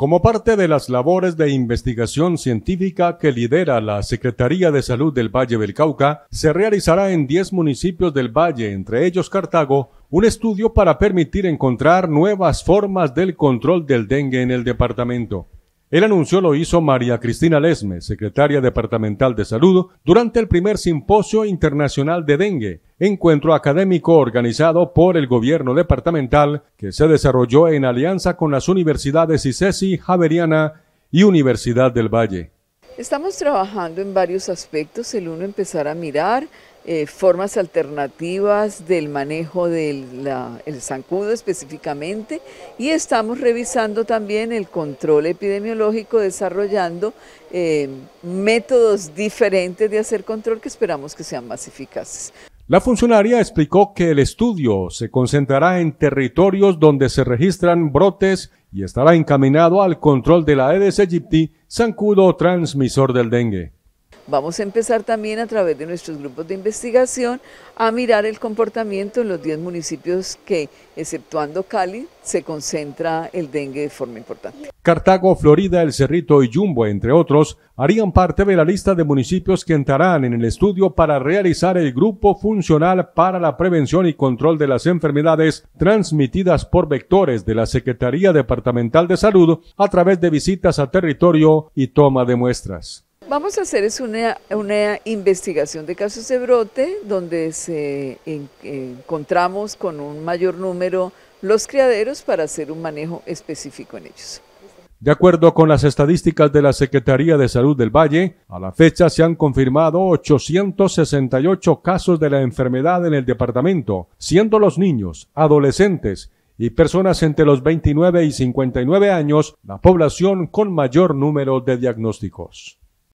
Como parte de las labores de investigación científica que lidera la Secretaría de Salud del Valle del Cauca, se realizará en 10 municipios del valle, entre ellos Cartago, un estudio para permitir encontrar nuevas formas del control del dengue en el departamento. El anuncio lo hizo María Cristina Lesme, secretaria departamental de salud, durante el primer simposio internacional de dengue, encuentro académico organizado por el gobierno departamental que se desarrolló en alianza con las universidades ICESI, Javeriana y Universidad del Valle. Estamos trabajando en varios aspectos. El uno, empezar a mirar eh, formas alternativas del manejo del zancudo específicamente y estamos revisando también el control epidemiológico, desarrollando eh, métodos diferentes de hacer control que esperamos que sean más eficaces. La funcionaria explicó que el estudio se concentrará en territorios donde se registran brotes y estará encaminado al control de la Aedes aegypti, sancudo transmisor del dengue. Vamos a empezar también a través de nuestros grupos de investigación a mirar el comportamiento en los 10 municipios que, exceptuando Cali, se concentra el dengue de forma importante. Cartago, Florida, El Cerrito y Jumbo, entre otros, harían parte de la lista de municipios que entrarán en el estudio para realizar el grupo funcional para la prevención y control de las enfermedades transmitidas por vectores de la Secretaría Departamental de Salud a través de visitas a territorio y toma de muestras vamos a hacer es una, investigación de casos de brote donde se encontramos con un mayor número los criaderos para hacer un manejo específico en ellos. De acuerdo con las estadísticas de la Secretaría de Salud del Valle, a la fecha se han confirmado 868 casos de la enfermedad en el departamento, siendo los niños, adolescentes y personas entre los 29 y 59 años la población con mayor número de diagnósticos.